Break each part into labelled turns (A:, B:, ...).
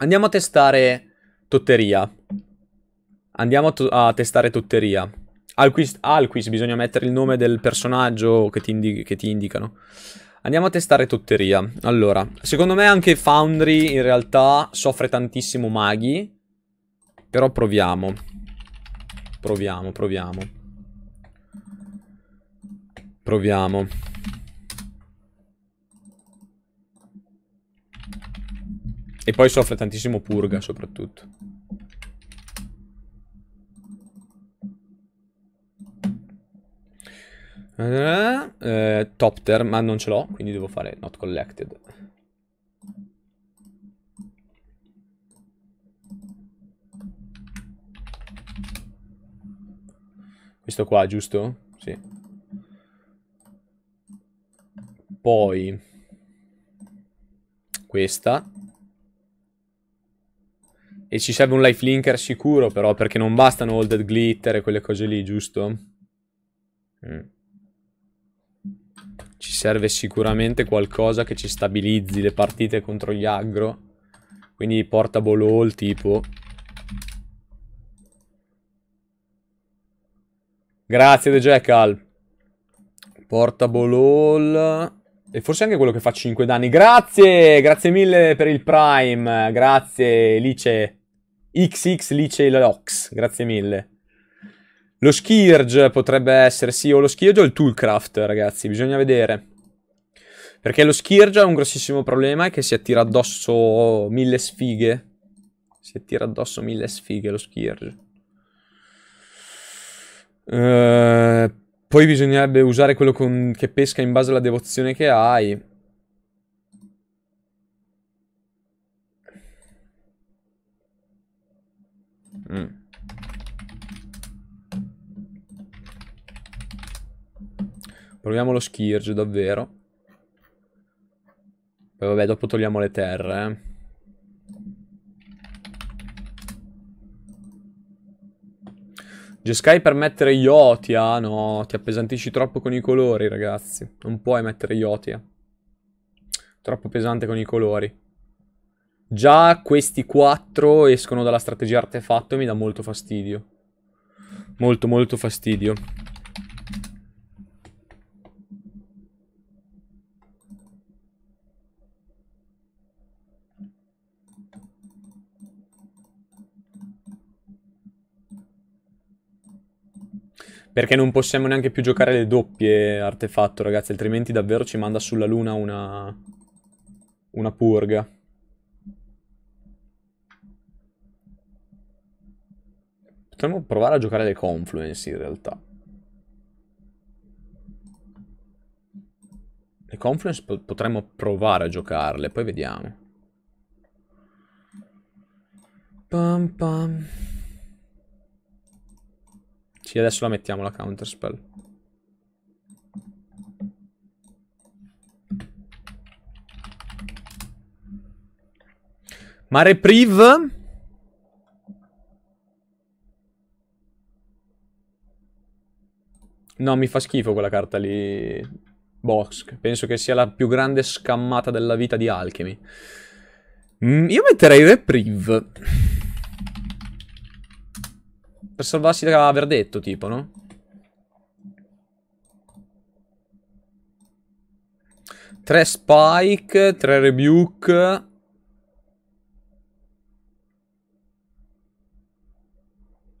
A: Andiamo a testare Totteria. Andiamo a, to a testare Totteria. Alquist, quiz, bisogna mettere il nome del personaggio che ti, che ti, indicano. Andiamo a testare Totteria. Allora, secondo me anche Foundry in realtà soffre tantissimo maghi. Però proviamo. Proviamo, proviamo. Proviamo. E poi soffre tantissimo purga, soprattutto. Eh, Topter, ma non ce l'ho, quindi devo fare not collected. Questo qua, giusto? Sì. Poi... Questa. E ci serve un lifelinker sicuro però, perché non bastano all that glitter e quelle cose lì, giusto? Mm. Ci serve sicuramente qualcosa che ci stabilizzi le partite contro gli aggro. Quindi portable all tipo... Grazie The Jackal. Portable all... E forse anche quello che fa 5 danni. Grazie! Grazie mille per il Prime. Grazie, Lice. XX Licey Lox, grazie mille. Lo Skirge potrebbe essere, sì, o lo Skirge o il Toolcraft, ragazzi, bisogna vedere. Perché lo Skirge ha un grossissimo problema, è che si attira addosso mille sfighe. Si attira addosso mille sfighe lo Skirge. Uh, eh, poi bisognerebbe usare quello con... che pesca in base alla devozione che hai. Mm. Proviamo lo Skirge, davvero. Poi vabbè, dopo togliamo le terre, eh. g per mettere Iotia? Ah, no, ti appesantisci troppo con i colori, ragazzi. Non puoi mettere Iotia. Eh. Troppo pesante con i colori. Già questi quattro escono dalla strategia artefatto e mi dà molto fastidio. Molto, molto fastidio. Perché non possiamo neanche più giocare le doppie artefatto, ragazzi, altrimenti davvero ci manda sulla luna una... una purga. Potremmo provare a giocare le Confluence in realtà. Le Confluence potremmo provare a giocarle, poi vediamo. Pam pam. Sì, adesso la mettiamo la counterspell. Ma reprieve? No, mi fa schifo quella carta lì. Box. Penso che sia la più grande scammata della vita di Alchemy. Mm, io metterei Reprieve. Per salvarsi da verdetto, tipo, no? Tre spike, tre rebuke.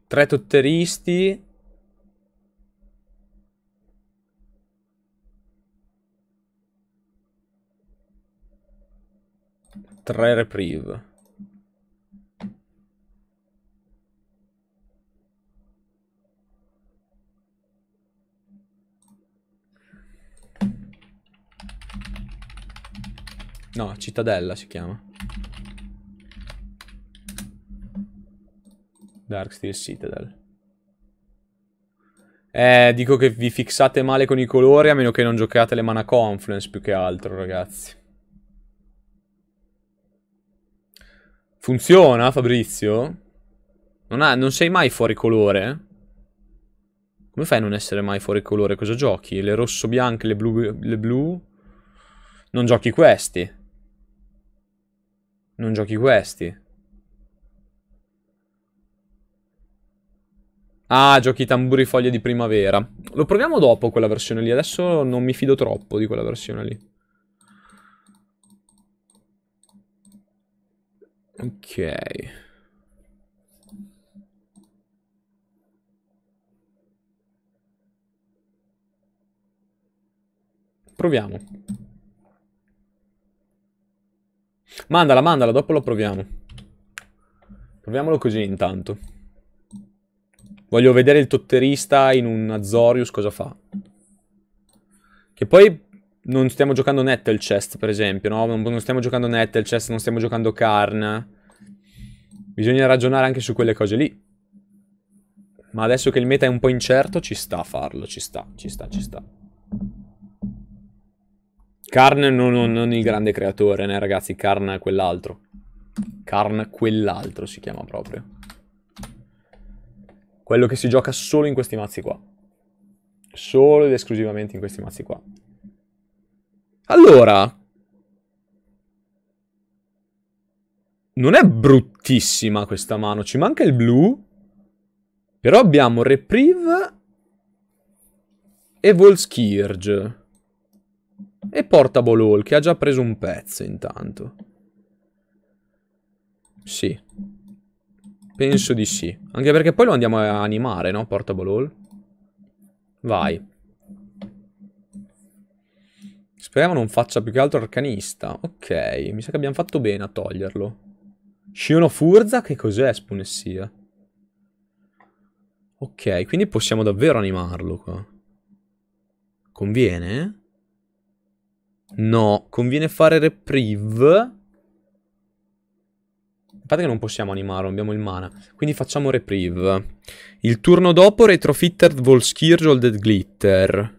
A: Tre totteristi. 3 reprieve. No, cittadella si chiama. Darksteel Citadel. Eh, dico che vi fissate male con i colori a meno che non giocate le mana confluence più che altro, ragazzi. Funziona, Fabrizio? Non, ha, non sei mai fuori colore? Come fai a non essere mai fuori colore? Cosa giochi? Le rosso-bianche, le blu, le blu? Non giochi questi. Non giochi questi. Ah, giochi tamburi foglie di primavera. Lo proviamo dopo quella versione lì. Adesso non mi fido troppo di quella versione lì. Ok. Proviamo. Mandala, mandala, dopo lo proviamo. Proviamolo così intanto. Voglio vedere il totterista in un Azorius cosa fa. Che poi non stiamo giocando Nettle Chest, per esempio, no? Non, stiamo giocando Nettle Chest, non stiamo giocando Karn. Bisogna ragionare anche su quelle cose lì. Ma adesso che il meta è un po' incerto, ci sta a farlo, ci sta, ci sta, ci sta. Karn non, non, non il grande creatore, né ragazzi, Karn è quell'altro. Karn quell'altro si chiama proprio. Quello che si gioca solo in questi mazzi qua. Solo ed esclusivamente in questi mazzi qua. Allora... Non è bruttissima questa mano, ci manca il blu. Però abbiamo Reprieve e Volskirge. E Portable Hall, che ha già preso un pezzo intanto. Sì. Penso di sì. Anche perché poi lo andiamo a animare, no? Portable Hall. Vai. Speriamo non faccia più che altro arcanista. Ok, mi sa che abbiamo fatto bene a toglierlo. Sciono Furza, che cos'è Spunessia? Ok, quindi possiamo davvero animarlo qua. Conviene? No, conviene fare reprieve. A parte che non possiamo animarlo, abbiamo il mana. Quindi facciamo reprieve. Il turno dopo, Retrofitted Volskirjol Dead Glitter.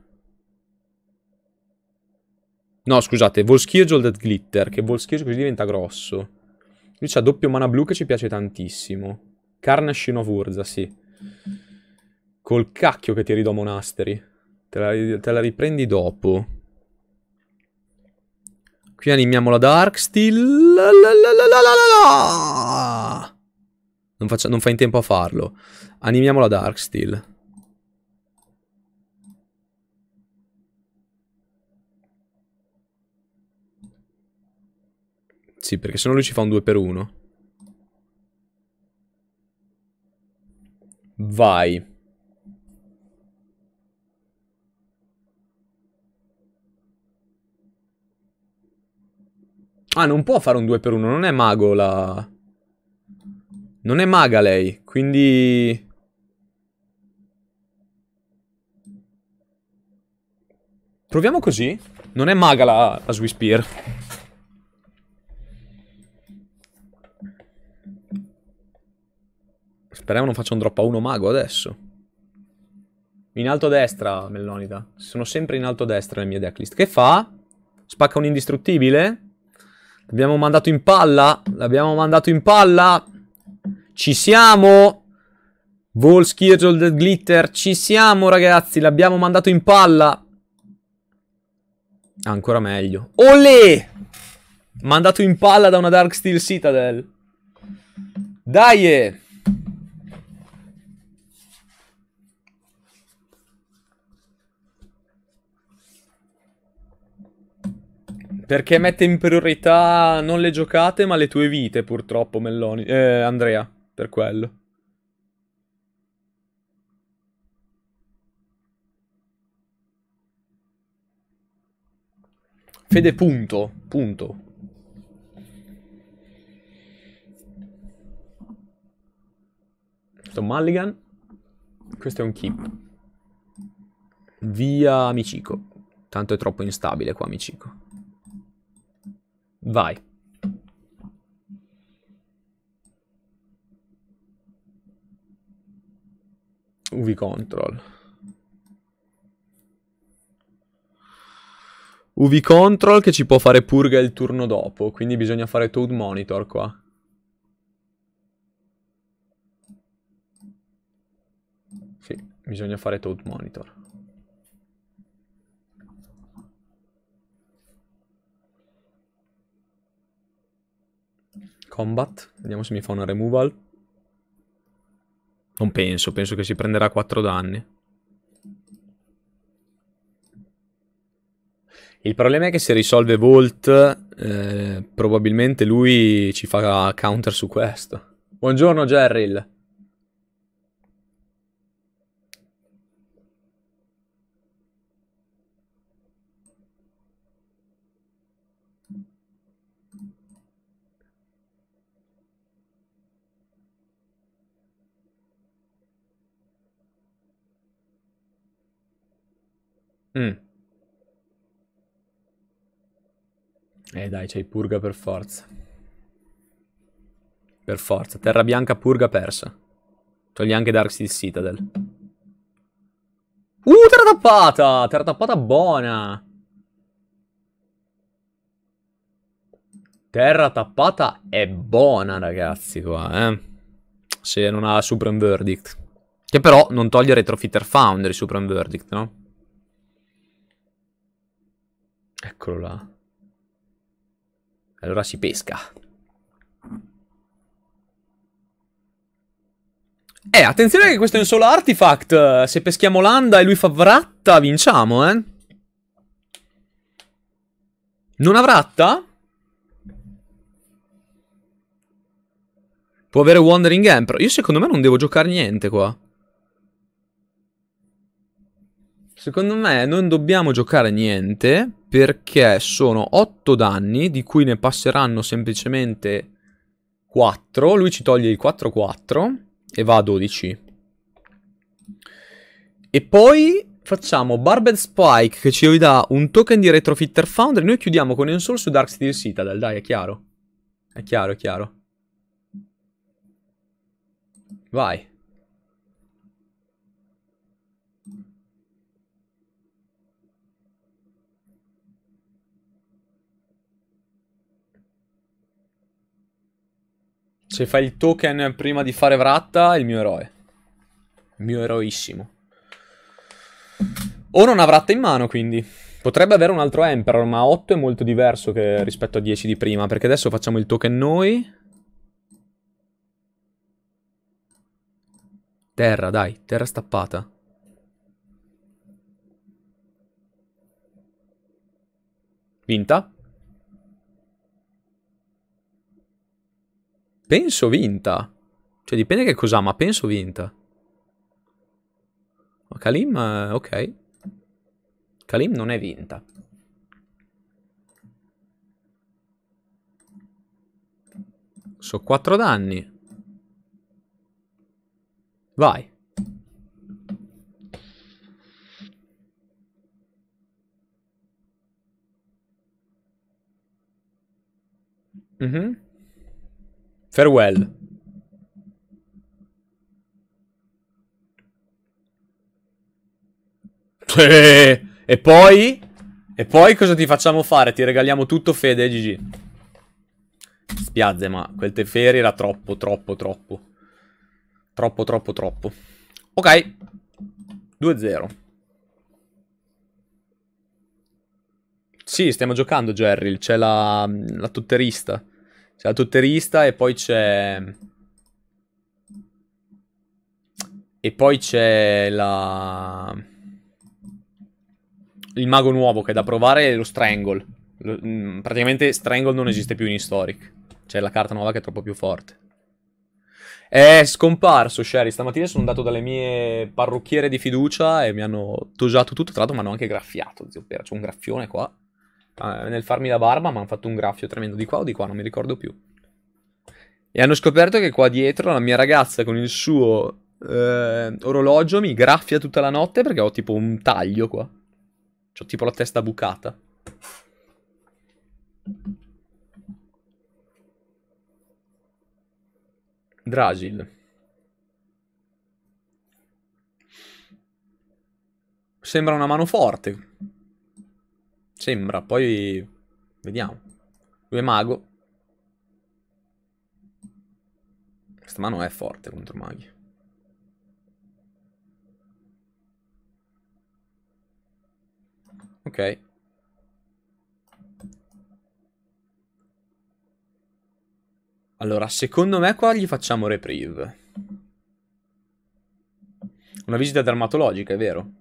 A: No, scusate, Volskirgel del Glitter, che Volskirgel così diventa grosso. Lui c'ha doppio mana blu che ci piace tantissimo. Carnashin of Urza, sì. Col cacchio che ti ridò Monasteri. Te la, te la riprendi dopo. Qui animiamo la Darksteel. non, faccia, non fa in tempo a farlo. Animiamo la Darksteel. Sì, perché se no lui ci fa un 2 per 1. Vai. Ah, non può fare un 2 per 1, non è mago la... Non è maga lei, quindi... Proviamo così. Non è maga la, la Swiss Spear. Speriamo non faccia un drop a 1 mago adesso. In alto a destra, Mellonida. Sono sempre in alto a destra le mie decklist. Che fa? Spacca un indistruttibile? L'abbiamo mandato in palla? L'abbiamo mandato in palla? Ci siamo! Vol Schirgel Glitter, ci siamo ragazzi, l'abbiamo mandato in palla! Ancora meglio. Olè! Mandato in palla da una Dark Steel Citadel. Dai! Perché mette in priorità non le giocate, ma le tue vite, purtroppo, Melloni. Eh, Andrea, per quello. Fede, punto. Punto. Questo è un mulligan. Questo è un keep. Via Michico. Tanto è troppo instabile qua Michico. Vai. UV control. UV control che ci può fare purga il turno dopo, quindi bisogna fare toad monitor qua. Sì, bisogna fare toad monitor. combat. Vediamo se mi fa una removal. Non penso, penso che si prenderà 4 danni. Il problema è che se risolve Volt, eh, probabilmente lui ci fa counter su questo. Buongiorno Jerryl. Mm. Eh dai, c'hai purga per forza. Per forza. Terra bianca, purga persa. Togli anche Dark Seed Citadel. Uh, terra tappata! Terra tappata buona! Terra tappata è buona, ragazzi, qua, eh. Se non ha Supreme Verdict. Che però non toglie Retrofitter Foundry Supreme Verdict, no? Eccolo là. Allora si pesca. Eh, attenzione che questo è un solo artifact. Se peschiamo l'anda e lui fa vratta, vinciamo, eh. Non ha vratta? Può avere Wandering Emperor. Io secondo me non devo giocare niente qua. Secondo me non dobbiamo giocare niente perché sono 8 danni di cui ne passeranno semplicemente 4. Lui ci toglie il 4-4 e va a 12. E poi facciamo Barbed Spike che ci ridà un token di Retrofitter Foundry. Noi chiudiamo con Ensoul su Dark Steel Citadel, dai, è chiaro. È chiaro, è chiaro. Vai. Se fai il token prima di fare Vratta, il mio eroe. Il mio eroissimo. O non ha Vratta in mano, quindi. Potrebbe avere un altro Emperor, ma 8 è molto diverso che... rispetto a 10 di prima, perché adesso facciamo il token noi. Terra, dai, terra stappata. Vinta. Penso vinta. Cioè dipende che cos'ha, ma penso vinta. Ma Kalim, eh, ok. Kalim non è vinta. So 4 danni. Vai. Mhm. Mm Farewell. E poi? E poi cosa ti facciamo fare? Ti regaliamo tutto Fede, GG. Spiazze, ma quel Teferi era troppo, troppo, troppo. Troppo, troppo, troppo. Ok. 2-0. Sì, stiamo giocando, Jerry. C'è la, la tutterista. C'è la totterista e poi c'è... E poi c'è la... Il mago nuovo che è da provare è lo Strangle. Lo, mm, praticamente Strangle non esiste più in Historic. C'è la carta nuova che è troppo più forte. È scomparso, Sherry. Stamattina sono andato dalle mie parrucchiere di fiducia e mi hanno tosato tutto. Tra l'altro mi hanno anche graffiato, zio Pera. C'è un graffione qua. Ah, nel farmi la barba mi hanno fatto un graffio tremendo di qua o di qua, non mi ricordo più. E hanno scoperto che qua dietro la mia ragazza con il suo eh, orologio mi graffia tutta la notte perché ho tipo un taglio qua. Ho tipo la testa bucata. Drasil. Sembra una mano forte. Sembra, poi vediamo. Lui è mago. Questa mano è forte contro maghi. Ok. Allora, secondo me qua gli facciamo reprieve. Una visita dermatologica, è vero?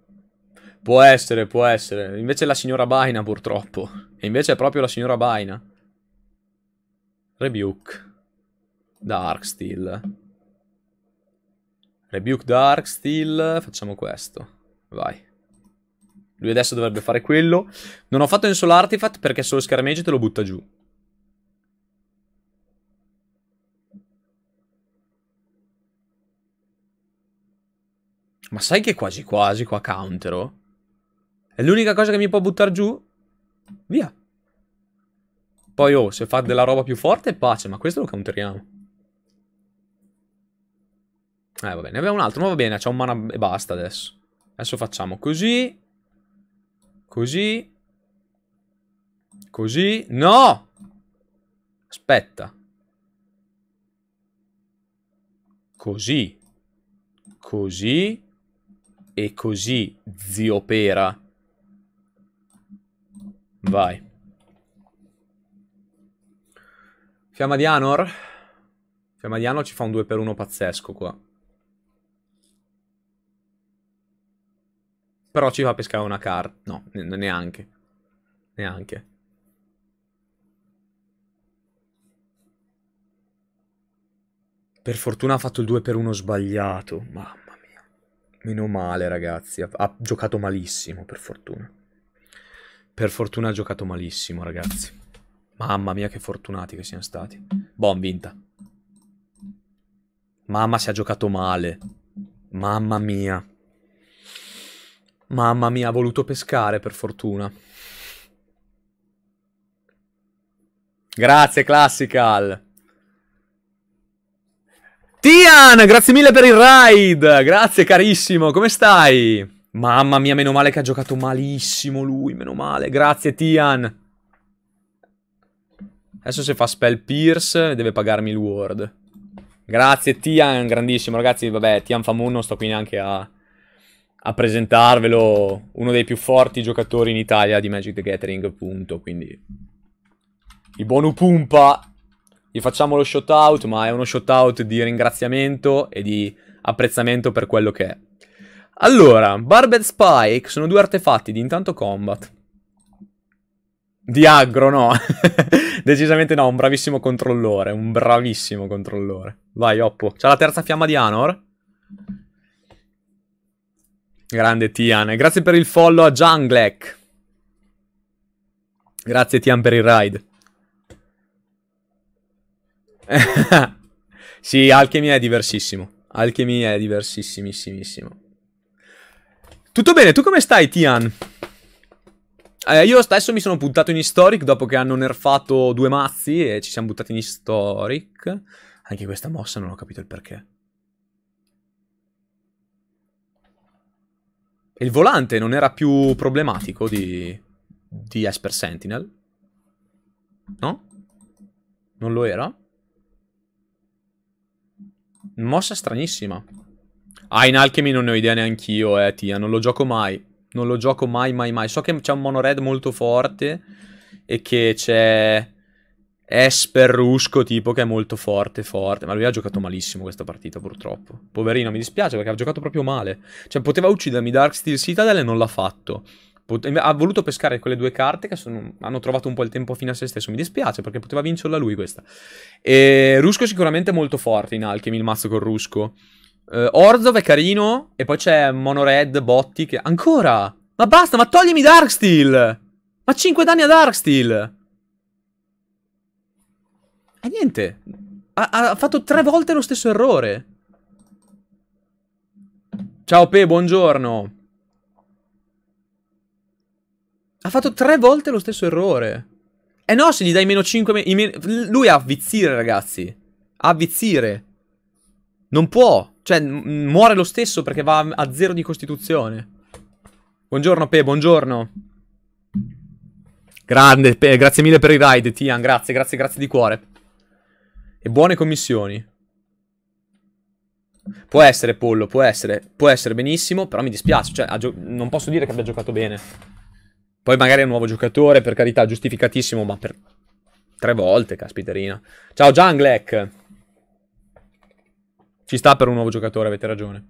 A: Può essere, può essere. Invece è la signora Baina, purtroppo. E invece è proprio la signora Baina. Rebuke. Darksteel. Rebuke Darksteel. Facciamo questo. Vai. Lui adesso dovrebbe fare quello. Non ho fatto in solo artifact perché solo scaramage te lo butta giù. Ma sai che quasi quasi qua countero? Oh? È l'unica cosa che mi può buttare giù? Via. Poi, oh, se fa della roba più forte, pace. Ma questo lo counteriamo. Eh, va bene. Ne abbiamo un altro. Ma va bene, c'è un mana e basta adesso. Adesso facciamo così. Così. Così. No! Aspetta. Così. Così. E così, zio pera. Vai. Fiamma di Anor? Fiamma di Anor ci fa un 2 per 1 pazzesco qua. Però ci fa pescare una carta. No, ne neanche. Neanche. Per fortuna ha fatto il 2 per 1 sbagliato. Mamma mia. Meno male, ragazzi. Ha, ha giocato malissimo, per fortuna. Per fortuna ha giocato malissimo, ragazzi. Mamma mia, che fortunati che siamo stati. Buon vinta. Mamma si è giocato male. Mamma mia. Mamma mia, ha voluto pescare per fortuna. Grazie, Classical. Tian, grazie mille per il raid. Grazie carissimo, come stai? Mamma mia, meno male che ha giocato malissimo lui, meno male. Grazie, Tian. Adesso se fa spell pierce deve pagarmi il ward. Grazie, Tian, grandissimo. Ragazzi, vabbè, Tian Famun non sto qui neanche a, a presentarvelo. Uno dei più forti giocatori in Italia di Magic the Gathering, punto. Quindi, il Bonu Pumpa. Gli facciamo lo shout out, ma è uno shout out di ringraziamento e di apprezzamento per quello che è. Allora, Barb Barbed Spike sono due artefatti di intanto combat. Di aggro, no. Decisamente no, un bravissimo controllore, un bravissimo controllore. Vai, Oppo. C'ha la terza fiamma di Anor. Grande Tian. Grazie per il follow a Junglek. Grazie Tian per il ride. sì, Alchemy è diversissimo. Alchemy è diversissimissimissimo. Tutto bene, tu come stai, Tian? Eh, io stesso mi sono buttato in Historic dopo che hanno nerfato due mazzi e ci siamo buttati in Historic. Anche questa mossa non ho capito il perché. E il volante non era più problematico di, di Esper Sentinel? No? Non lo era? Mossa stranissima. Ah, in Alchemy non ne ho idea neanche io, eh, Tia. Non lo gioco mai. Non lo gioco mai, mai, mai. So che c'è un mono red molto forte e che c'è Esper Rusco tipo che è molto forte, forte. Ma lui ha giocato malissimo questa partita, purtroppo. Poverino, mi dispiace perché ha giocato proprio male. Cioè, poteva uccidermi Darksteel Citadel e non l'ha fatto. Pot ha voluto pescare quelle due carte che sono, hanno trovato un po' il tempo fino a se stesso. Mi dispiace perché poteva vincerla lui questa. E Rusco sicuramente è molto forte in Alchemy, il mazzo con Rusco. Uh, eh, Orzov è carino. E poi c'è Monored, Botti che... Ancora! Ma basta, ma toglimi Darksteel! Ma 5 danni a Darksteel! E niente. Ha, ha fatto tre volte lo stesso errore. Ciao Pe, buongiorno. Ha fatto tre volte lo stesso errore. Eh no, se gli dai meno 5... Me lui ha avvizzire, ragazzi. Ha avvizzire. Non può. Cioè, muore lo stesso perché va a zero di costituzione. Buongiorno, Pe, buongiorno. Grande, Pe, grazie mille per i ride, Tian. Grazie, grazie, grazie di cuore. E buone commissioni. Può essere pollo, può essere, può essere benissimo, però mi dispiace, cioè non posso dire che abbia giocato bene. Poi magari è un nuovo giocatore, per carità, giustificatissimo, ma per tre volte, caspiterina. Ciao Junglek. Ci sta per un nuovo giocatore, avete ragione.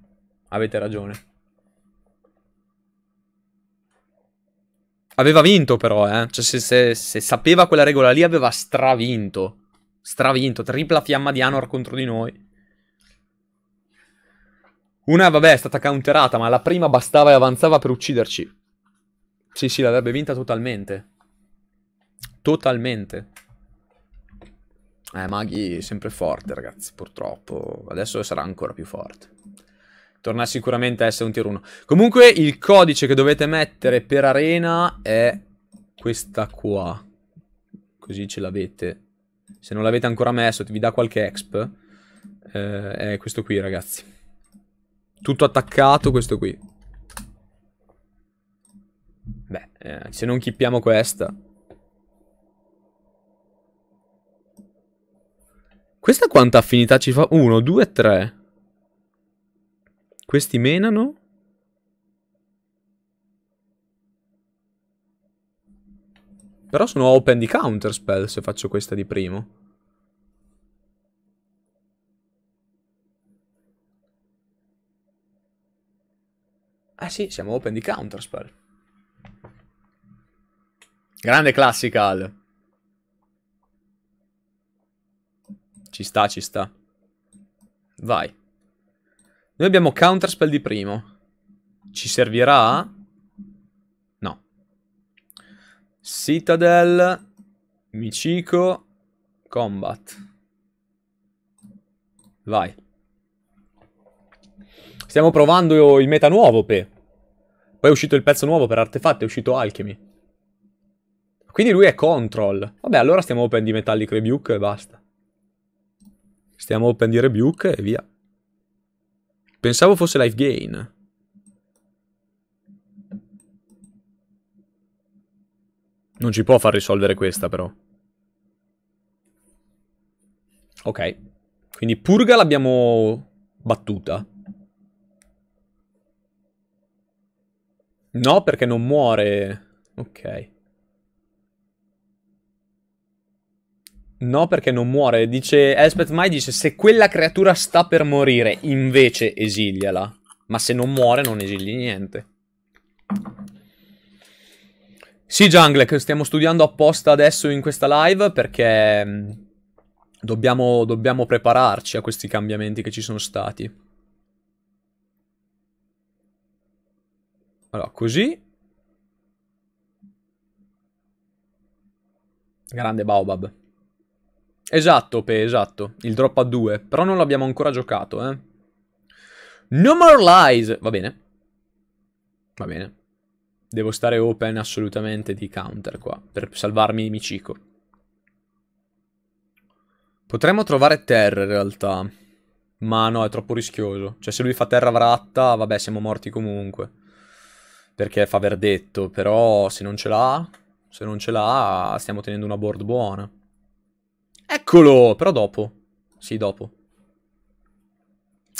A: Avete ragione. Aveva vinto però, eh. Cioè, se, se, se sapeva quella regola lì, aveva stravinto. Stravinto. Tripla fiamma di Anor contro di noi. Una, vabbè, è stata counterata, ma la prima bastava e avanzava per ucciderci. Sì, sì, l'avrebbe vinta totalmente. Totalmente. Eh, Maghi è sempre forte, ragazzi, purtroppo. Adesso sarà ancora più forte. Torna sicuramente a essere un tier 1. Comunque, il codice che dovete mettere per arena è questa qua. Così ce l'avete. Se non l'avete ancora messo, vi dà qualche exp. Eh, è questo qui, ragazzi. Tutto attaccato, questo qui. Beh, eh, se non kippiamo questa... Questa quanta affinità ci fa? Uno, due, tre. Questi menano. Però sono open di counterspell se faccio questa di primo. Ah sì, siamo open di counterspell. Grande classical. Ci sta, ci sta. Vai. Noi abbiamo counterspell di primo. Ci servirà? No. Citadel, Michiko, Combat. Vai. Stiamo provando il meta nuovo, Pe. Poi è uscito il pezzo nuovo per artefatti, è uscito Alchemy. Quindi lui è Control. Vabbè, allora stiamo open di Metallic Rebuke e basta. Stiamo open di rebuke e via. Pensavo fosse life gain. Non ci può far risolvere questa però. Ok. Quindi Purga l'abbiamo battuta. No, perché non muore. Ok. No, perché non muore. Dice Elspeth Mai dice se quella creatura sta per morire, invece esiliala. Ma se non muore non esili niente. Sì, Jungle, stiamo studiando apposta adesso in questa live perché mm, dobbiamo, dobbiamo prepararci a questi cambiamenti che ci sono stati. Allora, così. Grande Baobab. Esatto, Pe, esatto. Il drop a 2. Però non l'abbiamo ancora giocato, eh. No more lies! Va bene. Va bene. Devo stare open assolutamente di counter qua, per salvarmi Michiko. Potremmo trovare terra in realtà. Ma no, è troppo rischioso. Cioè se lui fa terra vratta, vabbè, siamo morti comunque. Perché fa verdetto, però se non ce l'ha, se non ce l'ha, stiamo tenendo una board buona. Eccolo! Però dopo. Sì, dopo.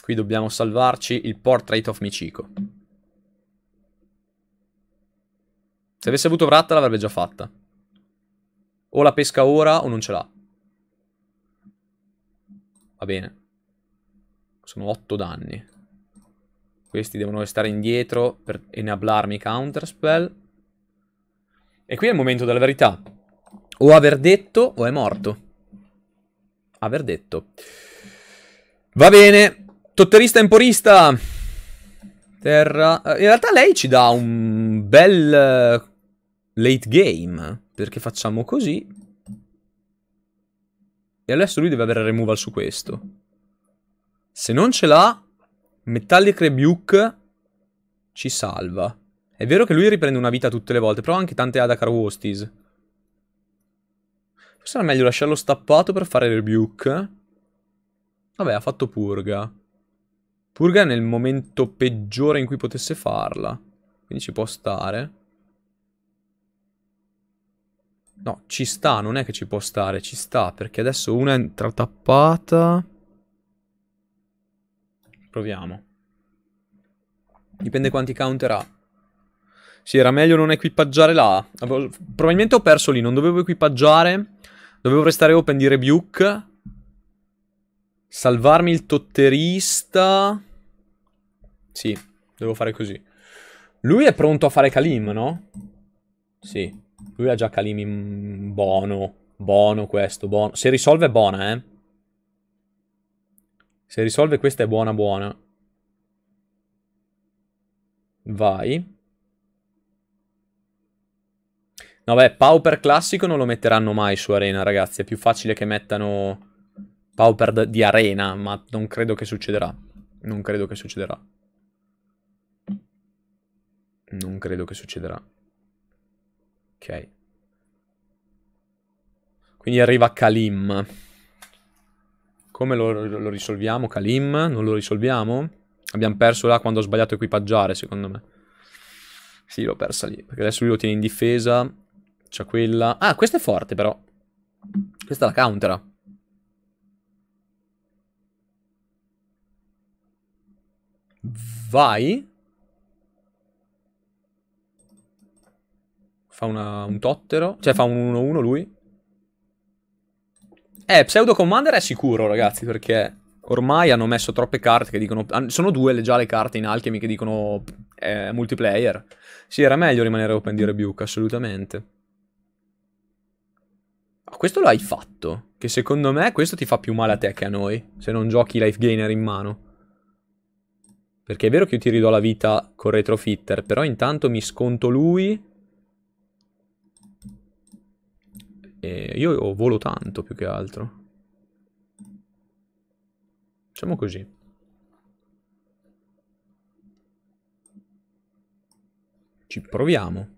A: Qui dobbiamo salvarci il portrait of Michiko. Se avesse avuto Vratta l'avrebbe già fatta. O la pesca ora o non ce l'ha. Va bene. Sono 8 danni. Questi devono restare indietro per enablarmi Counterspell. E qui è il momento della verità. O aver detto o è morto aver detto. Va bene, totterista emporista. Terra. Eh, in realtà lei ci dà un bel eh, late game, perché facciamo così. E adesso lui deve avere removal su questo. Se non ce l'ha, Metallic Rebuke ci salva. È vero che lui riprende una vita tutte le volte, però anche tante Adakar Wostis. Forse meglio lasciarlo stappato per fare rebuke. Eh? Vabbè, ha fatto purga. Purga nel momento peggiore in cui potesse farla. Quindi ci può stare. No, ci sta, non è che ci può stare, ci sta, perché adesso una è entrata tappata. Proviamo. Dipende quanti counter ha. Sì, era meglio non equipaggiare là. Probabilmente ho perso lì, non dovevo equipaggiare Dovevo restare open di rebuke. Salvarmi il totterista. Sì, devo fare così. Lui è pronto a fare Kalim, no? Sì. Lui ha già Kalim in buono. Buono questo, buono. Se risolve è buona, eh. Se risolve questa è buona buona. Vai. No, beh, Pauper classico non lo metteranno mai su Arena, ragazzi. È più facile che mettano Pauper di Arena, ma non credo che succederà. Non credo che succederà. Non credo che succederà. Ok. Quindi arriva Kalim. Come lo, lo risolviamo, Kalim? Non lo risolviamo? Abbiamo perso là quando ho sbagliato equipaggiare, secondo me. Sì, l'ho persa lì. Perché adesso lui lo tiene in difesa. C'è quella. Ah, questa è forte però. Questa la countera. Vai. Fa una, un tottero. Cioè fa un 1-1 lui. Eh, Pseudo Commander è sicuro, ragazzi, perché ormai hanno messo troppe carte che dicono... Sono due le, già le carte in Alchemy che dicono eh, multiplayer. Sì, era meglio rimanere Open di Rebuke, assolutamente. Ma questo l'hai fatto? Che secondo me questo ti fa più male a te che a noi, se non giochi life gainer in mano. Perché è vero che io ti ridò la vita con retrofitter, però intanto mi sconto lui. E io volo tanto più che altro. Facciamo così. Ci proviamo.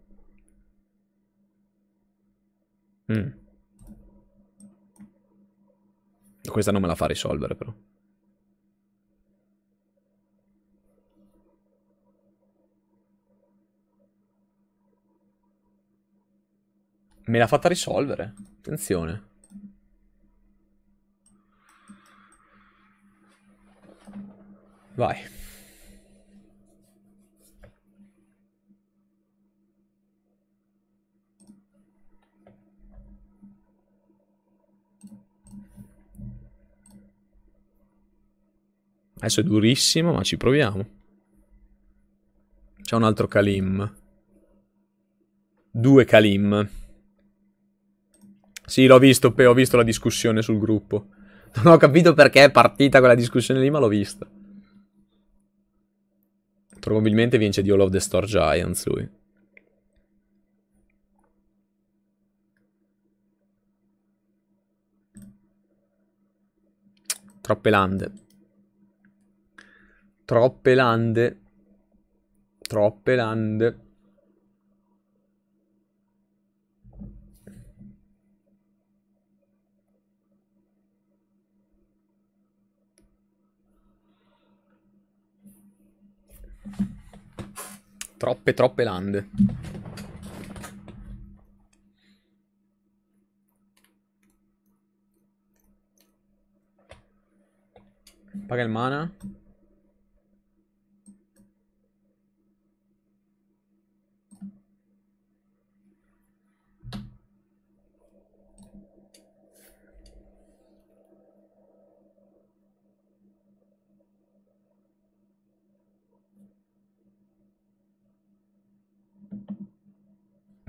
A: Mm. Questa non me la fa risolvere però. Me l'ha fatta risolvere. Attenzione. Vai. Adesso è durissimo, ma ci proviamo. C'è un altro Kalim. Due Kalim. Sì, l'ho visto, ho visto la discussione sul gruppo. Non ho capito perché è partita quella discussione lì, ma l'ho vista. Probabilmente vince di All of the Store Giants lui. Troppe lande. Troppe lande. Troppe lande. Troppe, troppe lande. Paga il mana.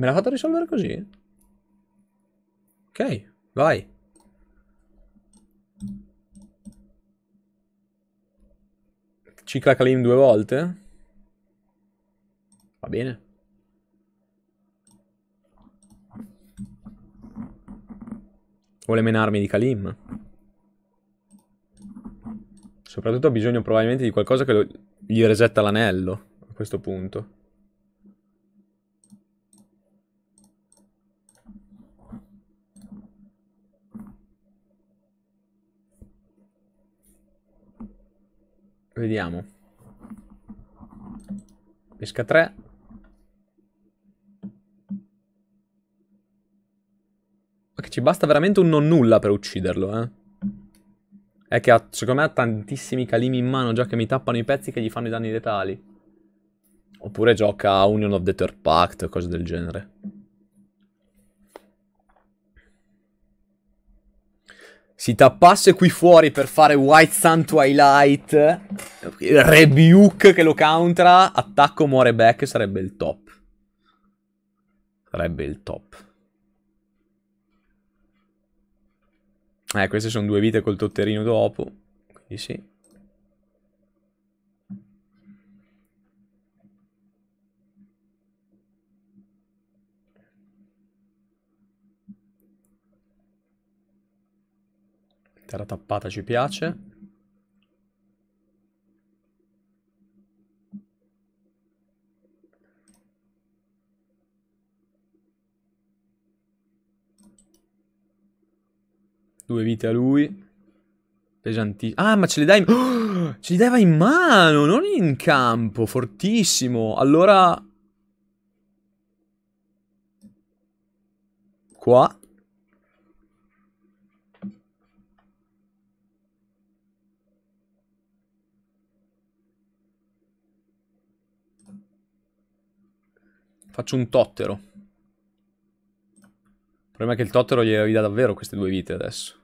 A: Me l'ha fatta risolvere così? Ok, vai. Cicla Kalim due volte? Va bene. Vuole menarmi di Kalim. Soprattutto ha bisogno probabilmente di qualcosa che lo... gli resetta l'anello a questo punto. Vediamo. Pesca 3. Ma che ci basta veramente un non nulla per ucciderlo, eh. È che ha, secondo me ha tantissimi calimi in mano già che mi tappano i pezzi che gli fanno i danni letali. Oppure gioca Union of the Third Pact, cose del genere. si tappasse qui fuori per fare White Sun Twilight, Rebuke che lo countra, attacco muore back, sarebbe il top. Sarebbe il top. Eh, queste sono due vite col totterino dopo, quindi sì. Terra tappata ci piace. Due vite a lui. Pesanti. Ah, ma ce le dai... Oh, ce le dava in mano, non in campo. Fortissimo. Allora... Qua. Faccio un tottero. Il problema è che il tottero gli dà davvero queste due vite adesso.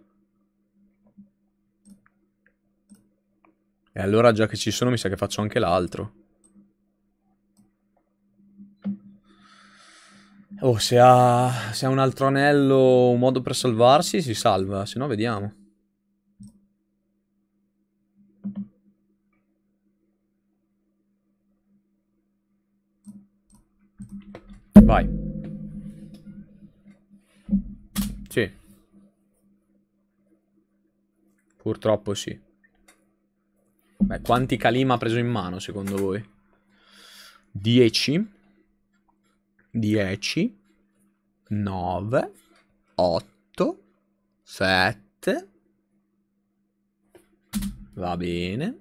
A: E allora già che ci sono mi sa che faccio anche l'altro. Oh, se ha, se ha un altro anello, un modo per salvarsi, si salva. Se no vediamo. Vai. Sì. Purtroppo sì. Beh, quanti Kalima ha preso in mano secondo voi? 10 10 9 8 7 Va bene.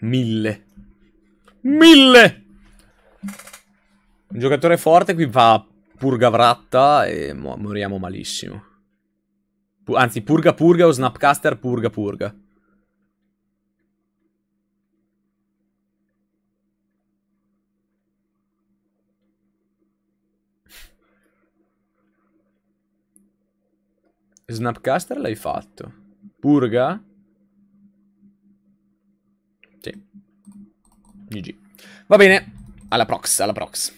A: 1000 1000 un giocatore forte qui fa purga vratta e mu moriamo malissimo. Pu anzi, purga purga o snapcaster purga purga. Snapcaster l'hai fatto. Purga? Sì. GG. Va bene. Alla prox, alla prox.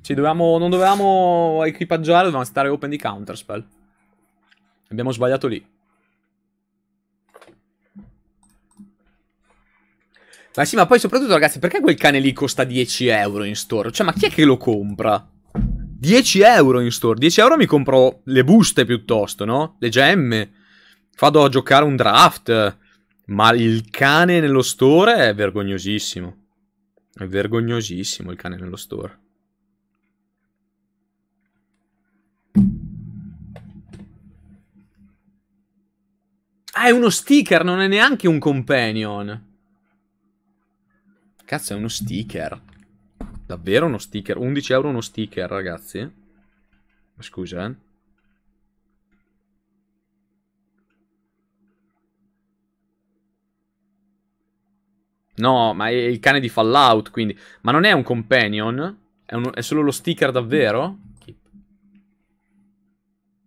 A: Sì, dovevamo, non dovevamo equipaggiare, dovevamo stare open di counterspell. Abbiamo sbagliato lì. Ma sì, ma poi soprattutto, ragazzi, perché quel cane lì costa 10 euro in store? Cioè, ma chi è che lo compra? 10 euro in store. 10 euro mi compro le buste piuttosto, no? Le gemme. Vado a giocare un draft. Ma il cane nello store è vergognosissimo. È vergognosissimo il cane nello store. Ah, è uno sticker, non è neanche un companion. Cazzo, è uno sticker. Davvero uno sticker? 11 euro uno sticker, ragazzi. Scusa, eh. No, ma è il cane di Fallout, quindi... Ma non è un companion? È, un... è solo lo sticker davvero?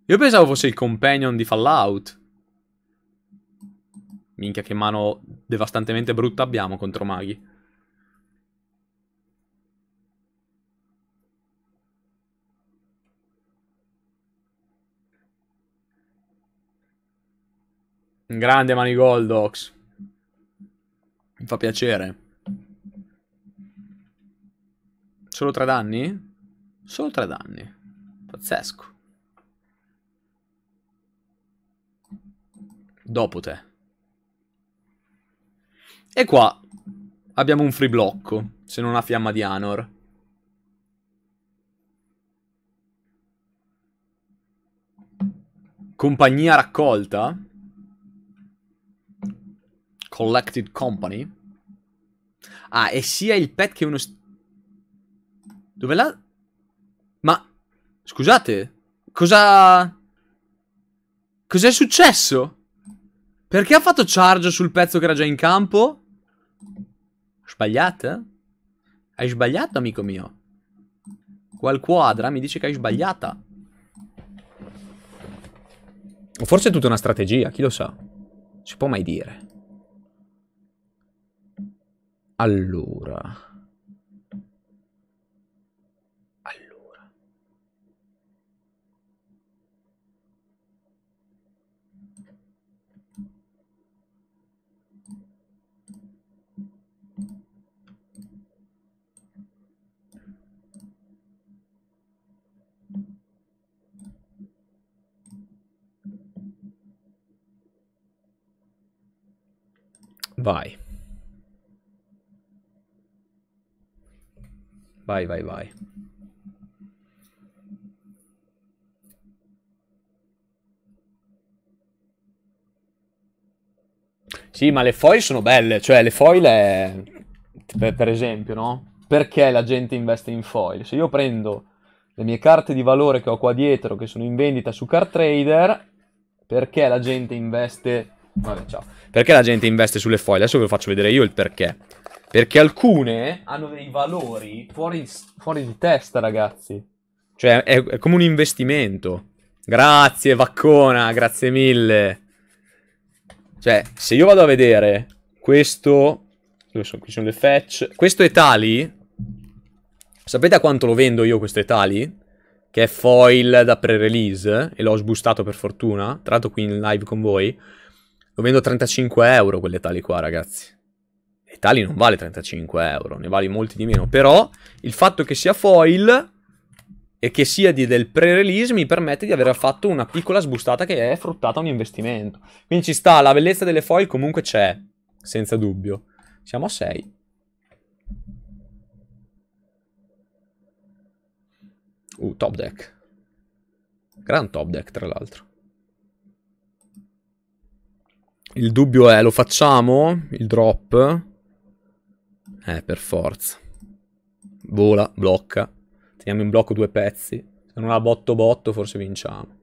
A: Io pensavo fosse il companion di Fallout. Minchia, che mano devastantemente brutta abbiamo contro maghi. Grande Manigoldox fa piacere. Solo tre danni? Solo tre danni. Pazzesco. Dopo te. E qua abbiamo un free blocco, se non ha fiamma di Anor. Compagnia raccolta? Collected Company? Ah, e sia il pet che uno... Dove l'ha... Ma... Scusate? Cosa... Cos'è successo? Perché ha fatto charge sul pezzo che era già in campo? Sbagliata? Hai sbagliato, amico mio? Qual quadra mi dice che hai sbagliata. O forse è tutta una strategia, chi lo sa. Si può mai dire. Allora. Allora. Vai. Vai, vai, vai. Sì, ma le foil sono belle, cioè le foil è... per esempio, no? Perché la gente investe in foil? Se io prendo le mie carte di valore che ho qua dietro, che sono in vendita su CarTrader, perché la gente investe... Vabbè, ciao. Perché la gente investe sulle foil? Adesso ve lo faccio vedere io il perché. Perché alcune hanno dei valori fuori, fuori di testa, ragazzi. Cioè, è, è, come un investimento. Grazie, Vaccona, grazie mille. Cioè, se io vado a vedere questo... Dove sono? Qui sono le fetch. Questo è Tali. Sapete a quanto lo vendo io questo Tali? Che è foil da pre-release. E l'ho sbustato per fortuna. Tra l'altro qui in live con voi. Lo vendo 35 euro quelle tali qua, ragazzi tali non vale 35 euro, ne vale molti di meno. Però il fatto che sia foil e che sia di, del pre-release mi permette di aver fatto una piccola sbustata che è fruttata un investimento. Quindi ci sta, la bellezza delle foil comunque c'è, senza dubbio. Siamo a 6. Uh, top deck. Gran top deck, tra l'altro. Il dubbio è, lo facciamo? Il drop? Eh, per forza. Vola, blocca. Teniamo in blocco due pezzi. Se non ha botto botto forse vinciamo.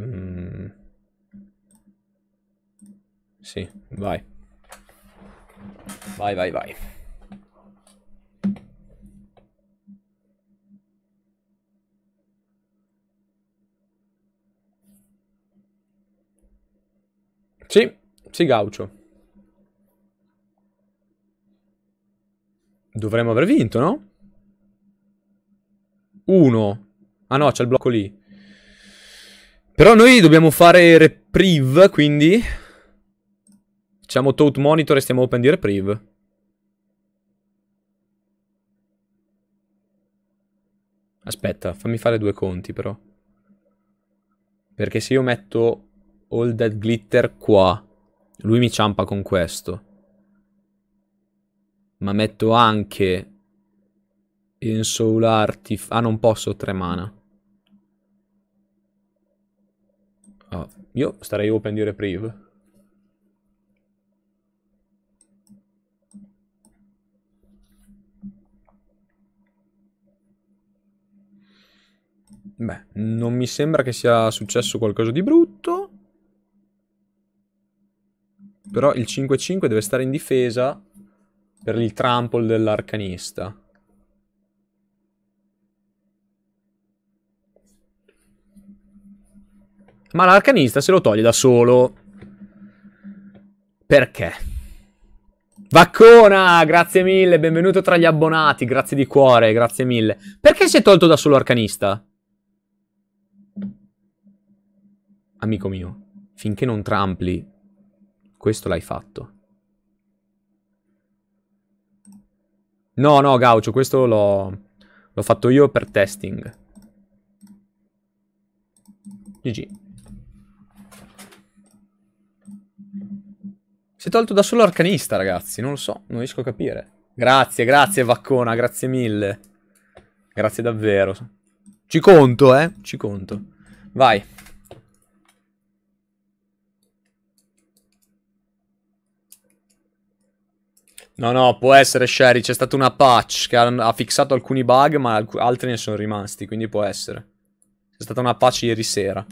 A: Mm. Sì, vai. Vai, vai, vai. Sì, sì, Gaucio. Dovremmo aver vinto, no? Uno. Ah no, c'è il blocco lì. Però noi dobbiamo fare reprieve, quindi... Facciamo tote monitor e stiamo open di reprieve. Aspetta, fammi fare due conti però. Perché se io metto all that glitter qua, lui mi ciampa con questo ma metto anche artif Ah, non posso 3 mana. Oh, io starei open di reprieve. Beh, non mi sembra che sia successo qualcosa di brutto. Però il 5-5 deve stare in difesa per il trample dell'arcanista. Ma l'arcanista se lo toglie da solo. Perché? Vaccona, grazie mille, benvenuto tra gli abbonati, grazie di cuore, grazie mille. Perché si è tolto da solo arcanista? Amico mio, finché non trampli, questo l'hai fatto. No, no, Gaucho, questo l'ho fatto io per testing. GG. Si è tolto da solo arcanista, ragazzi. Non lo so, non riesco a capire. Grazie, grazie Vaccona, grazie mille. Grazie davvero. Ci conto, eh? Ci conto. Vai. No, no, può essere, Sherry. C'è stata una patch che ha, ha fissato alcuni bug, ma alc altri ne sono rimasti, quindi può essere. C'è stata una patch ieri sera.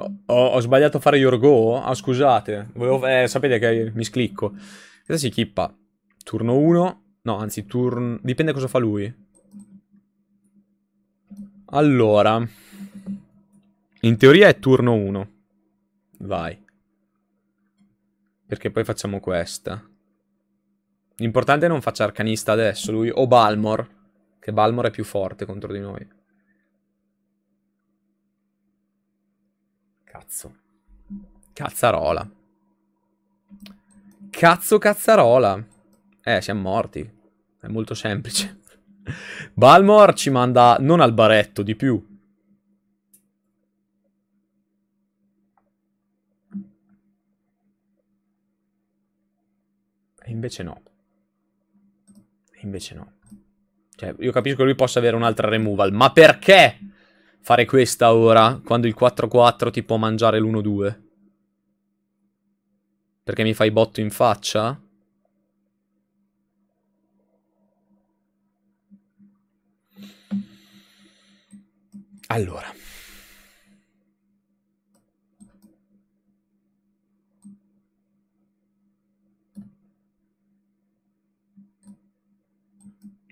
A: Ho, ho, sbagliato a fare your go? Ah, scusate. Volevo, eh, sapete che mi sclicco. Cosa si chippa? Turno 1. No, anzi, turno... Dipende cosa fa lui. Allora. In teoria è turno 1. Vai. Perché poi facciamo questa. L'importante è non faccia arcanista adesso lui. O Balmor. Che Balmor è più forte contro di noi. Cazzo. Cazzarola. Cazzo cazzarola. Eh, siamo morti. È molto semplice. Balmor ci manda non al baretto, di più. E invece no. E invece no. Cioè, io capisco che lui possa avere un'altra removal, ma perché fare questa ora, quando il 4-4 ti può mangiare l'1-2? Perché mi fai botto in faccia? Allora.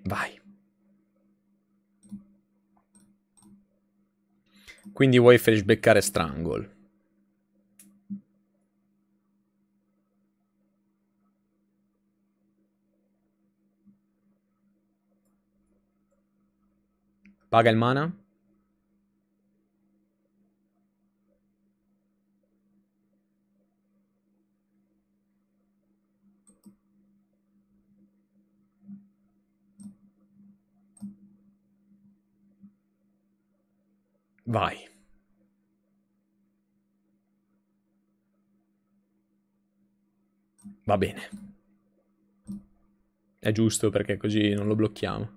A: Vai. Quindi vuoi flashbackare Strangle. Paga il mana? Vai. Va bene. È giusto perché così non lo blocchiamo.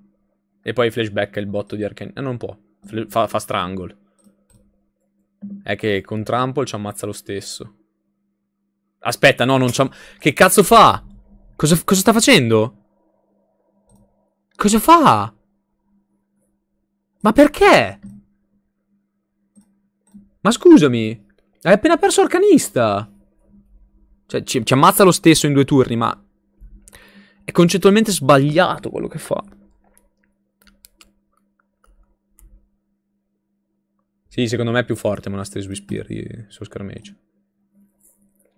A: E poi flashback è il botto di Arcane. Eh, non può. fa, fa strangle. È che con Trample ci ammazza lo stesso. Aspetta, no, non c'ha... Che cazzo fa? Cosa, cosa sta facendo? Cosa fa? Ma perché? Ma scusami, hai appena perso Arcanista. Cioè, ci, ci ammazza lo stesso in due turni, ma... È concettualmente sbagliato quello che fa. Sì, secondo me è più forte Monastery Whisper di suo Scarmage.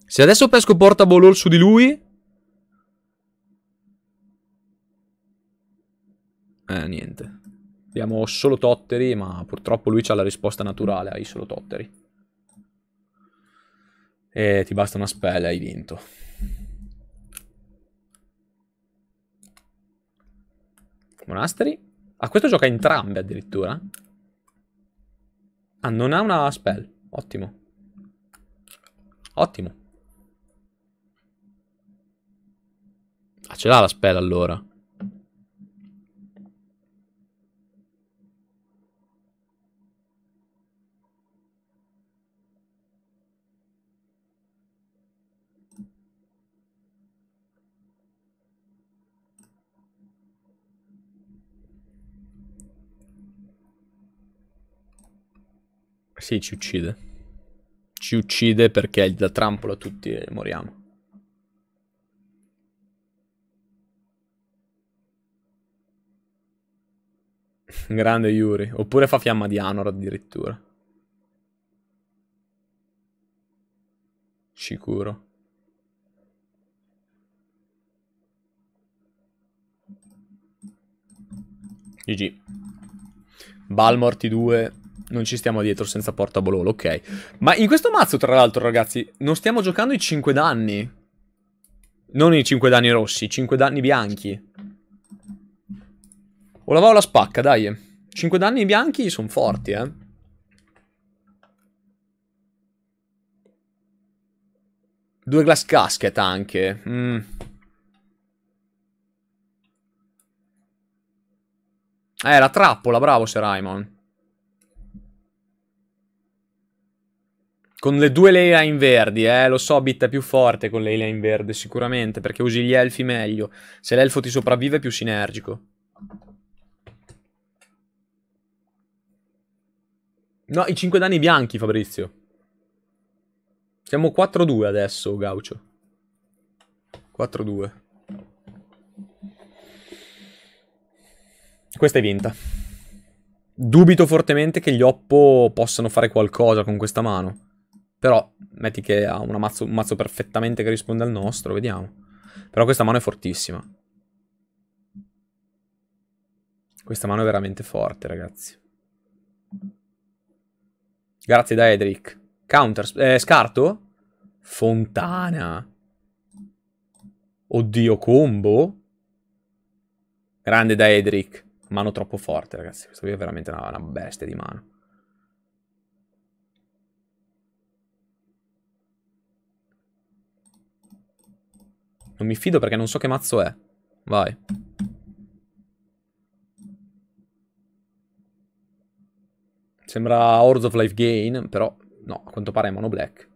A: Se adesso pesco Portable All su di lui... Eh, niente. Abbiamo solo Totteri, ma purtroppo lui ha la risposta naturale ai solo Totteri. E ti basta una spella e hai vinto. Monasteri. Ah, questo gioca entrambe addirittura. Ah, non ha una spell. Ottimo. Ottimo. Ah, ce l'ha la spell allora. Sì, ci uccide. Ci uccide perché la trampola tutti e moriamo. Grande Yuri. Oppure fa fiamma di Anor addirittura. Sicuro. GG. Balmorti 2 non ci stiamo dietro senza porta bololo, ok. Ma in questo mazzo, tra l'altro, ragazzi, non stiamo giocando i 5 danni. Non i 5 danni rossi, i 5 danni bianchi. O la va o la spacca, dai. 5 danni bianchi sono forti, eh. Due glass casket anche. Mm. Eh, la trappola, bravo Seraimon. Con le due ley line verdi, eh, lo so, Bit è più forte con Leila line verde sicuramente, perché usi gli elfi meglio. Se l'elfo ti sopravvive è più sinergico. No, i 5 danni bianchi, Fabrizio. Siamo 4-2 adesso, Gaucho. 4-2. Questa è vinta. Dubito fortemente che gli Oppo possano fare qualcosa con questa mano. Però metti che ha mazzo, un mazzo perfettamente che risponde al nostro, vediamo. Però questa mano è fortissima. Questa mano è veramente forte, ragazzi. Grazie da Edric. Counter, eh, scarto? Fontana. Oddio, combo? Grande da Edric. Mano troppo forte, ragazzi. Questa qui è veramente una, una bestia di mano. Non mi fido perché non so che mazzo è. Vai. Sembra Hordes of Life Gain, però no, a quanto pare è Mono Black.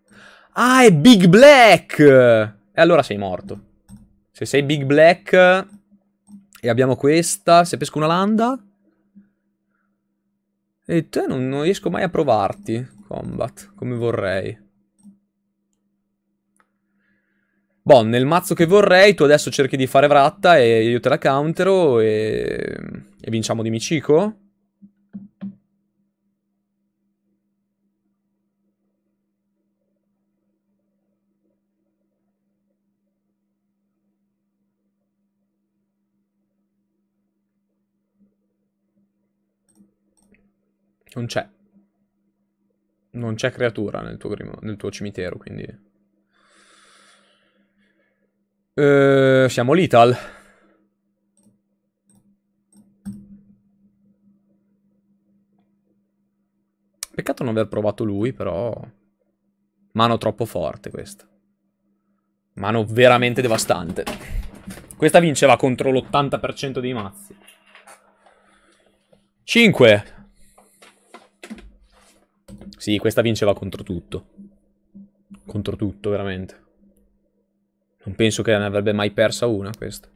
A: Ah, è Big Black! E allora sei morto. Se sei Big Black e abbiamo questa, se pesco una landa... E te non, non riesco mai a provarti, combat, come vorrei. Boh, nel mazzo che vorrei, tu adesso cerchi di fare vratta e io te la countero e... e vinciamo di micico. Non c'è. Non c'è creatura nel tuo, nel tuo cimitero, quindi... Uh, siamo l'Ital. Peccato non aver provato lui, però... Mano troppo forte questa. Mano veramente devastante. Questa vinceva contro l'80% dei mazzi. 5. Sì, questa vinceva contro tutto. Contro tutto, veramente. Non penso che ne avrebbe mai persa una questa.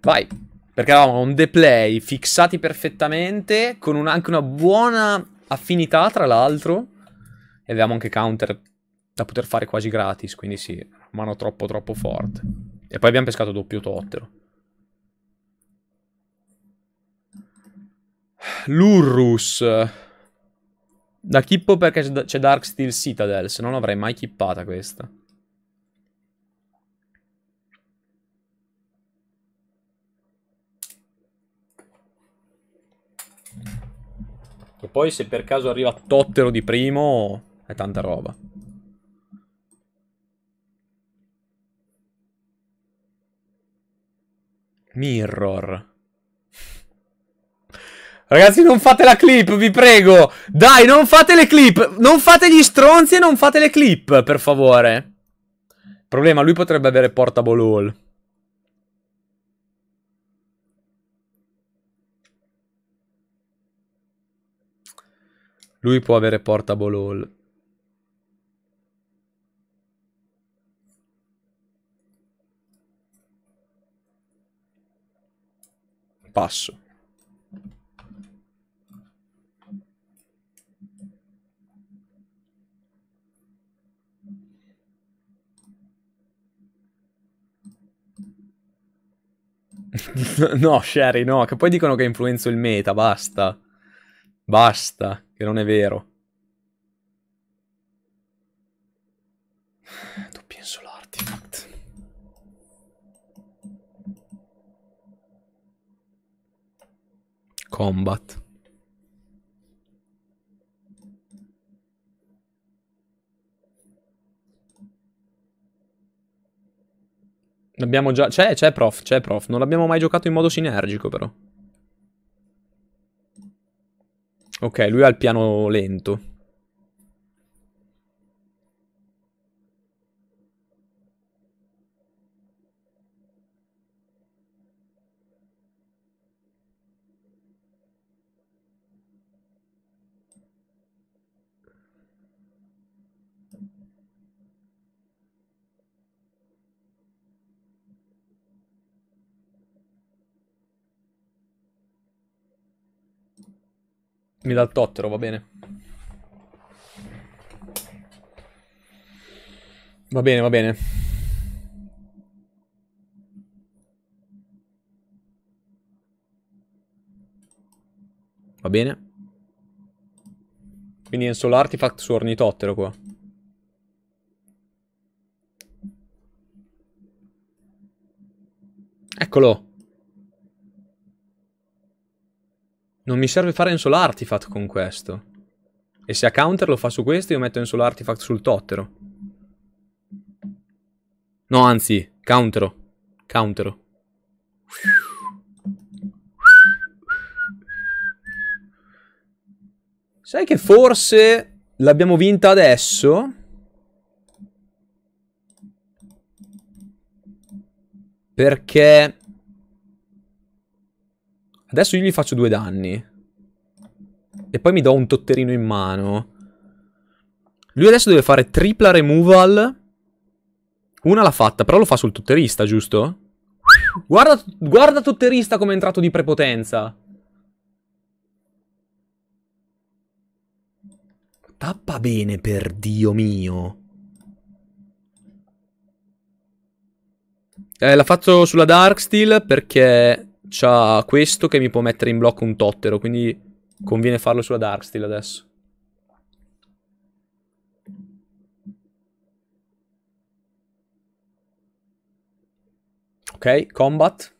A: Vai. Perché avevamo un deplay play, fissati perfettamente, con un, anche una buona affinità tra l'altro. E avevamo anche counter da poter fare quasi gratis, quindi sì, mano troppo troppo forte. E poi abbiamo pescato doppio tottero. Lurrus. Da chippo perché c'è Dark Steel Citadel, se non l'avrei mai chippata questa. E poi se per caso arriva Tottero di primo, è tanta roba. Mirror. Ragazzi, non fate la clip, vi prego. Dai, non fate le clip. Non fate gli stronzi e non fate le clip, per favore. Problema, lui potrebbe avere portable hall. Lui può avere portable hall. Passo. no, Sherry, no, che poi dicono che influenzo il meta, basta. Basta, che non è vero. Doppia insola artifact. Combat. L'abbiamo già... C'è, c'è prof, c'è prof. Non l'abbiamo mai giocato in modo sinergico, però. Ok, lui ha il piano lento. Mi dà il tottero, va bene. Va bene, va bene. Va bene. Quindi è solo artifact su ornitottero qua. Eccolo. Non mi serve fare un solo artifact con questo. E se a counter lo fa su questo, io metto un solo artifact sul tottero. No, anzi, countero. Countero. Sai che forse l'abbiamo vinta adesso? Perché Adesso io gli faccio due danni. E poi mi do un totterino in mano. Lui adesso deve fare tripla removal. Una l'ha fatta, però lo fa sul totterista, giusto? Guarda, guarda totterista come è entrato di prepotenza. Tappa bene, per Dio mio. Eh, l'ha fatto sulla Darksteel perché c'ha questo che mi può mettere in blocco un tottero, quindi conviene farlo sulla Darksteel adesso. Ok, combat.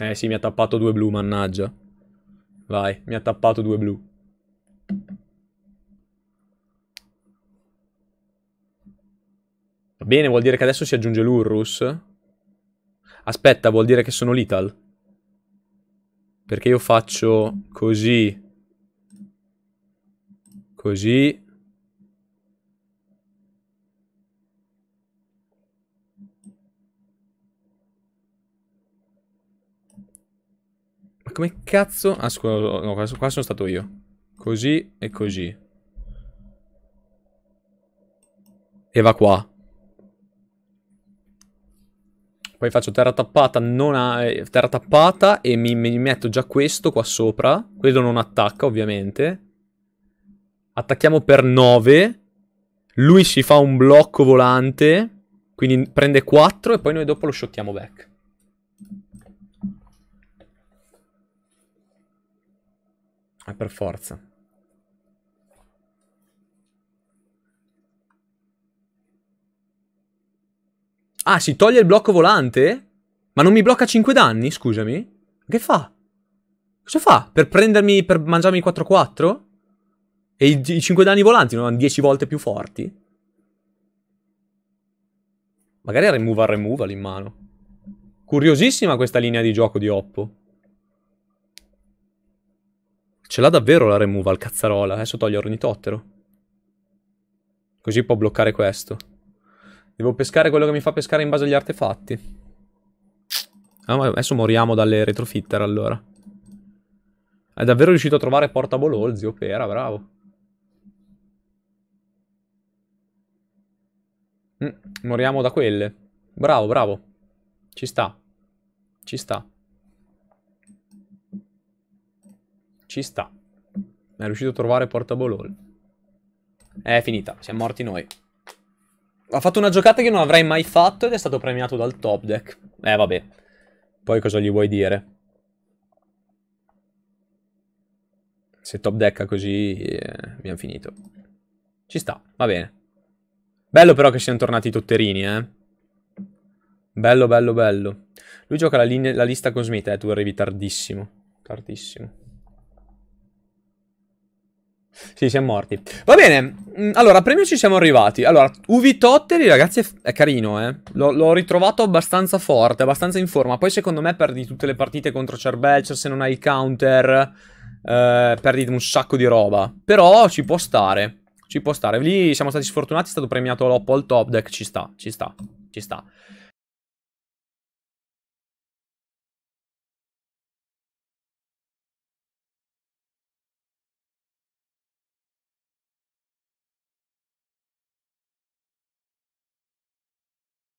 A: Eh sì, mi ha tappato due blu, mannaggia. Vai, mi ha tappato due blu. Bene, vuol dire che adesso si aggiunge l'Urrus. Aspetta, vuol dire che sono lethal. Perché io faccio così. Così. Ma come cazzo? Ah, scusa, no, qua sono stato io. Così e così. E va qua. Poi faccio terra tappata, ha, eh, terra tappata e mi, mi metto già questo qua sopra. Quello non attacca, ovviamente. Attacchiamo per 9. Lui si fa un blocco volante. Quindi prende 4 e poi noi dopo lo shottiamo back. Ah, per forza. Ah, si toglie il blocco volante? Ma non mi blocca 5 danni, scusami? Che fa? Cosa fa? Per prendermi, per mangiarmi 4-4? E i, i 5 danni volanti non hanno 10 volte più forti? Magari ha removal removal in mano. Curiosissima questa linea di gioco di Oppo. Ce l'ha davvero la removal, cazzarola. Adesso toglie ornitottero. Così può bloccare questo. Devo pescare quello che mi fa pescare in base agli artefatti. Ah, adesso moriamo dalle retrofitter, allora. È davvero riuscito a trovare Portable Hall, zio Pera, bravo. Mm, moriamo da quelle. Bravo, bravo. Ci sta. Ci sta. Ci sta. È riuscito a trovare Portable Hall. È finita, siamo morti noi. Ha fatto una giocata che non avrei mai fatto ed è stato premiato dal top deck. Eh, vabbè. Poi cosa gli vuoi dire? Se top decka così, eh, abbiamo finito. Ci sta, va bene. Bello però che siano tornati i totterini, eh. Bello, bello, bello. Lui gioca la, linea, la lista con Smith, eh, tu arrivi tardissimo. Tardissimo. Sì, siamo morti. Va bene, mm, allora, premio ci siamo arrivati. Allora, Uvitotteri, ragazzi, è carino, eh. L'ho ritrovato abbastanza forte, abbastanza in forma. Poi, secondo me, perdi tutte le partite contro Cerbelcher se non hai il counter. Eh, perdi un sacco di roba. Però ci può stare. Ci può stare. Lì siamo stati sfortunati, è stato premiato Loppo al top deck. Ci sta, ci sta, ci sta.